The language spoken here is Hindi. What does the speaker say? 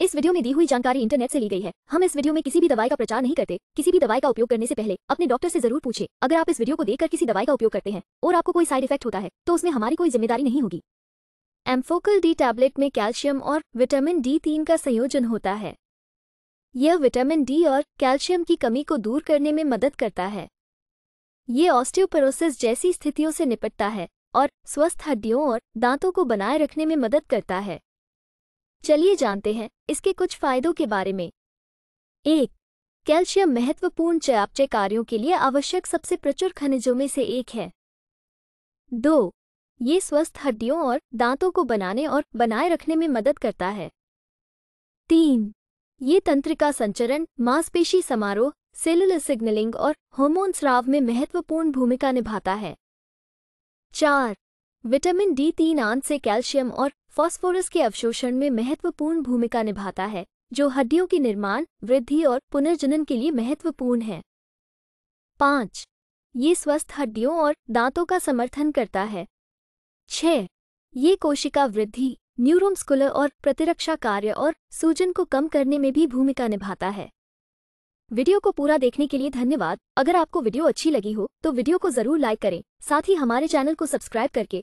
इस वीडियो में दी हुई जानकारी इंटरनेट से ली गई है हम इस वीडियो में किसी भी दवाई का प्रचार नहीं करते किसी भी दवाई का उपयोग करने से पहले अपने डॉक्टर से जरूर पूछे अगर आप इस वीडियो को देखकर किसी दवाई का उपयोग करते हैं और आपको कोई साइड इफेक्ट होता है तो उसमें हमारी कोई जिम्मेदारी नहीं होगी एम्फोकल डी टैबलेट में कैल्शियम और विटामिन डी तीन का संयोजन होता है यह विटामिन डी और कैल्शियम की कमी को दूर करने में मदद करता है ये ऑस्टियोपरोसिस जैसी स्थितियों से निपटता है और स्वस्थ हड्डियों और दांतों को बनाए रखने में मदद करता है चलिए जानते हैं इसके कुछ फायदों के बारे में एक कैल्शियम महत्वपूर्ण चयापचय कार्यों के लिए आवश्यक सबसे प्रचुर खनिजों में से एक है दो ये स्वस्थ हड्डियों और दांतों को बनाने और बनाए रखने में मदद करता है तीन ये तंत्रिका संचरण मांसपेशी समारोह सेलुलर सिग्नलिंग और हॉर्मोन स्राव में महत्वपूर्ण भूमिका निभाता है चार विटामिन डी तीन आंत से कैल्शियम और फॉस्फोरस के अवशोषण में महत्वपूर्ण भूमिका निभाता है जो हड्डियों के निर्माण वृद्धि और पुनर्जनन के लिए महत्वपूर्ण है पाँच ये स्वस्थ हड्डियों और दांतों का समर्थन करता है छ ये कोशिका वृद्धि न्यूरोमस्कुलर और प्रतिरक्षा कार्य और सूजन को कम करने में भी भूमिका निभाता है वीडियो को पूरा देखने के लिए धन्यवाद अगर आपको वीडियो अच्छी लगी हो तो वीडियो को जरूर लाइक करें साथ ही हमारे चैनल को सब्सक्राइब करके